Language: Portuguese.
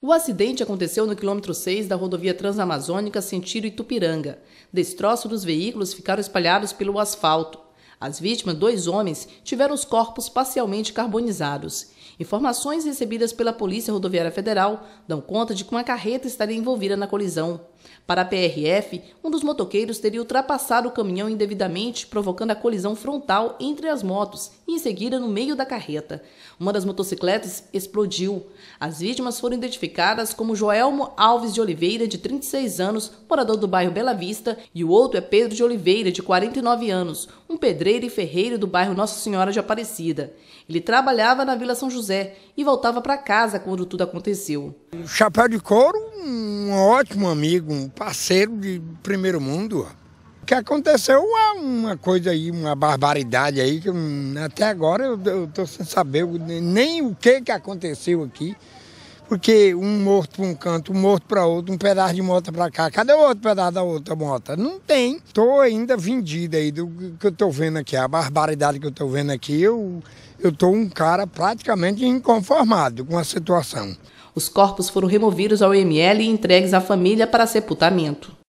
O acidente aconteceu no quilômetro 6 da rodovia Transamazônica sentido Itupiranga. Destroços dos veículos ficaram espalhados pelo asfalto. As vítimas, dois homens, tiveram os corpos parcialmente carbonizados. Informações recebidas pela Polícia Rodoviária Federal dão conta de que uma carreta estaria envolvida na colisão. Para a PRF, um dos motoqueiros teria ultrapassado o caminhão indevidamente, provocando a colisão frontal entre as motos e, em seguida, no meio da carreta. Uma das motocicletas explodiu. As vítimas foram identificadas como Joelmo Alves de Oliveira, de 36 anos, morador do bairro Bela Vista, e o outro é Pedro de Oliveira, de 49 anos, um pedreiro pedreiro e ferreiro do bairro Nossa Senhora de Aparecida. Ele trabalhava na Vila São José e voltava para casa quando tudo aconteceu. Chapéu de Couro, um ótimo amigo, um parceiro de primeiro mundo. O que aconteceu é uma coisa aí, uma barbaridade aí, que até agora eu estou sem saber nem o que, que aconteceu aqui. Porque um morto para um canto, um morto para outro, um pedaço de moto para cá. Cadê o outro pedaço da outra moto? Não tem. Estou ainda vendida aí do que eu estou vendo aqui, a barbaridade que eu estou vendo aqui. Eu estou um cara praticamente inconformado com a situação. Os corpos foram removidos ao ML e entregues à família para sepultamento.